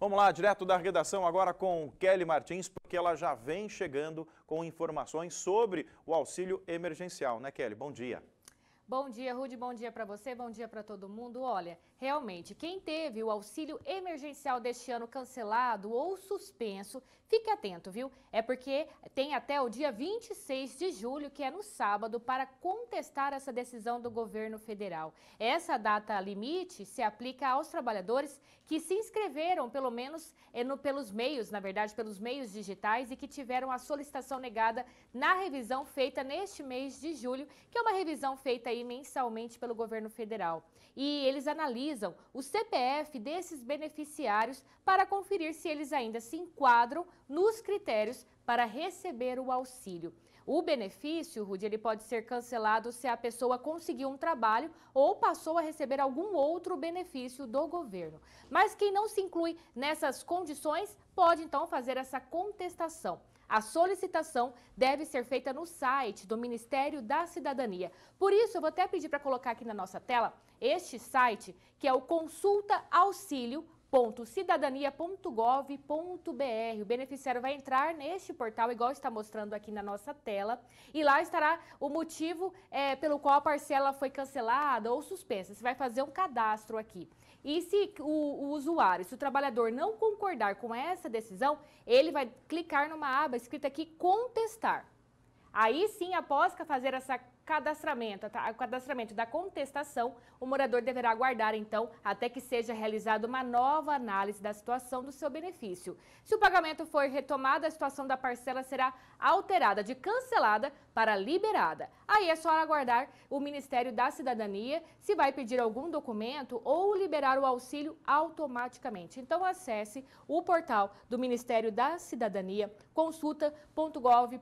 Vamos lá, direto da redação agora com Kelly Martins, porque ela já vem chegando com informações sobre o auxílio emergencial, né, Kelly? Bom dia. Bom dia, Rude. Bom dia para você, bom dia para todo mundo. Olha, realmente, quem teve o auxílio emergencial deste ano cancelado ou suspenso, fique atento, viu? É porque tem até o dia 26 de julho, que é no sábado, para contestar essa decisão do governo federal. Essa data limite se aplica aos trabalhadores que se inscreveram, pelo menos é no, pelos meios, na verdade, pelos meios digitais e que tiveram a solicitação negada na revisão feita neste mês de julho, que é uma revisão feita aí aí mensalmente pelo governo federal. E eles analisam o CPF desses beneficiários para conferir se eles ainda se enquadram nos critérios para receber o auxílio. O benefício, Rudy, ele pode ser cancelado se a pessoa conseguiu um trabalho ou passou a receber algum outro benefício do governo. Mas quem não se inclui nessas condições pode então fazer essa contestação. A solicitação deve ser feita no site do Ministério da Cidadania. Por isso, eu vou até pedir para colocar aqui na nossa tela este site, que é o Consulta Auxílio www.cidadania.gov.br. O beneficiário vai entrar neste portal, igual está mostrando aqui na nossa tela, e lá estará o motivo é, pelo qual a parcela foi cancelada ou suspensa. Você vai fazer um cadastro aqui. E se o, o usuário, se o trabalhador não concordar com essa decisão, ele vai clicar numa aba escrita aqui contestar. Aí sim, após fazer essa cadastramento, tá? cadastramento da contestação, o morador deverá aguardar, então, até que seja realizada uma nova análise da situação do seu benefício. Se o pagamento for retomado, a situação da parcela será alterada de cancelada para liberada. Aí é só aguardar o Ministério da Cidadania se vai pedir algum documento ou liberar o auxílio automaticamente. Então acesse o portal do Ministério da Cidadania, consulta.gov.br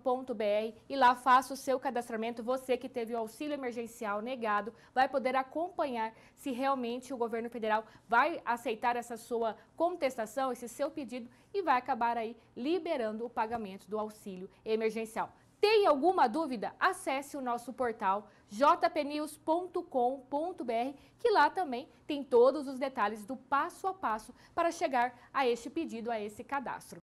e lá faça o seu cadastramento, você que teve o auxílio emergencial negado vai poder acompanhar se realmente o governo federal vai aceitar essa sua contestação, esse seu pedido e vai acabar aí liberando o pagamento do auxílio emergencial. Tem alguma dúvida? Acesse o nosso portal jpnews.com.br, que lá também tem todos os detalhes do passo a passo para chegar a este pedido, a esse cadastro.